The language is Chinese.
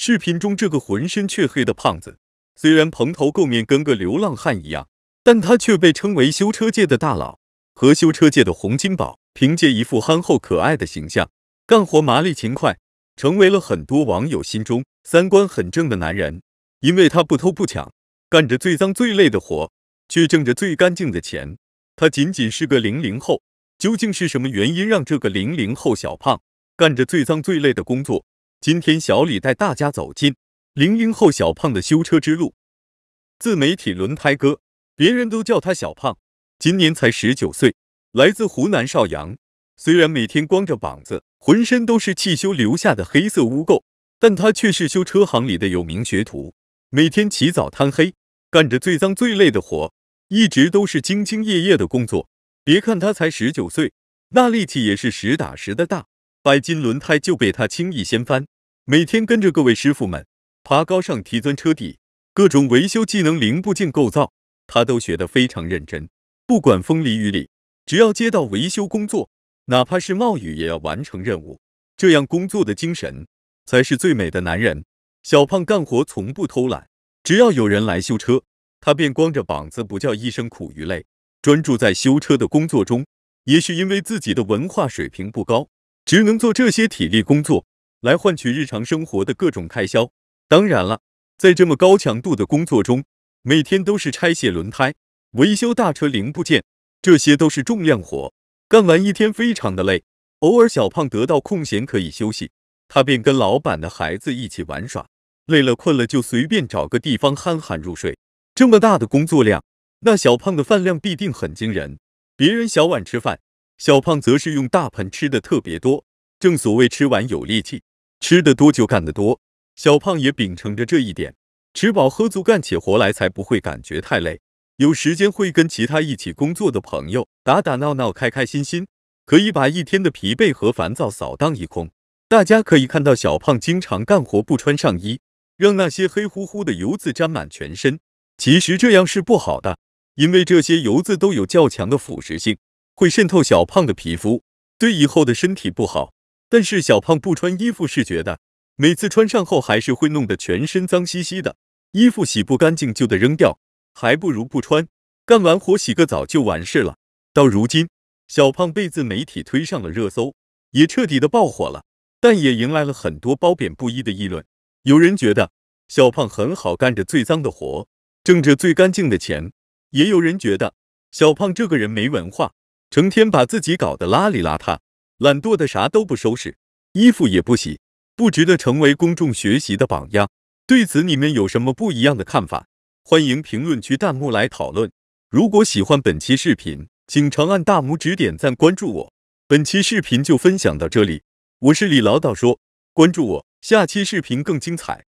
视频中这个浑身黢黑的胖子，虽然蓬头垢面，跟个流浪汉一样，但他却被称为修车界的大佬，和修车界的洪金宝。凭借一副憨厚可爱的形象，干活麻利勤快，成为了很多网友心中三观很正的男人。因为他不偷不抢，干着最脏最累的活，却挣着最干净的钱。他仅仅是个零零后，究竟是什么原因让这个零零后小胖干着最脏最累的工作？今天，小李带大家走进零零后小胖的修车之路。自媒体轮胎哥，别人都叫他小胖，今年才十九岁，来自湖南邵阳。虽然每天光着膀子，浑身都是汽修留下的黑色污垢，但他却是修车行里的有名学徒。每天起早贪黑，干着最脏最累的活，一直都是兢兢业业的工作。别看他才十九岁，那力气也是实打实的大。百斤轮胎就被他轻易掀翻。每天跟着各位师傅们爬高上提钻车底，各种维修技能、零部件构造，他都学得非常认真。不管风里雨里，只要接到维修工作，哪怕是冒雨也要完成任务。这样工作的精神，才是最美的男人。小胖干活从不偷懒，只要有人来修车，他便光着膀子，不叫一声苦与累，专注在修车的工作中。也许因为自己的文化水平不高。只能做这些体力工作，来换取日常生活的各种开销。当然了，在这么高强度的工作中，每天都是拆卸轮胎、维修大车零部件，这些都是重量活，干完一天非常的累。偶尔小胖得到空闲可以休息，他便跟老板的孩子一起玩耍。累了困了就随便找个地方憨憨入睡。这么大的工作量，那小胖的饭量必定很惊人。别人小碗吃饭。小胖则是用大盆吃的特别多，正所谓吃完有力气，吃的多就干得多。小胖也秉承着这一点，吃饱喝足，干起活来才不会感觉太累。有时间会跟其他一起工作的朋友打打闹闹，开开心心，可以把一天的疲惫和烦躁扫荡一空。大家可以看到，小胖经常干活不穿上衣，让那些黑乎乎的油渍沾满全身。其实这样是不好的，因为这些油渍都有较强的腐蚀性。会渗透小胖的皮肤，对以后的身体不好。但是小胖不穿衣服是觉得，每次穿上后还是会弄得全身脏兮兮的，衣服洗不干净就得扔掉，还不如不穿。干完活洗个澡就完事了。到如今，小胖被自媒体推上了热搜，也彻底的爆火了，但也迎来了很多褒贬不一的议论。有人觉得小胖很好，干着最脏的活，挣着最干净的钱；也有人觉得小胖这个人没文化。成天把自己搞得邋里邋遢，懒惰的啥都不收拾，衣服也不洗，不值得成为公众学习的榜样。对此你们有什么不一样的看法？欢迎评论区弹幕来讨论。如果喜欢本期视频，请长按大拇指点赞关注我。本期视频就分享到这里，我是李老导说，关注我，下期视频更精彩。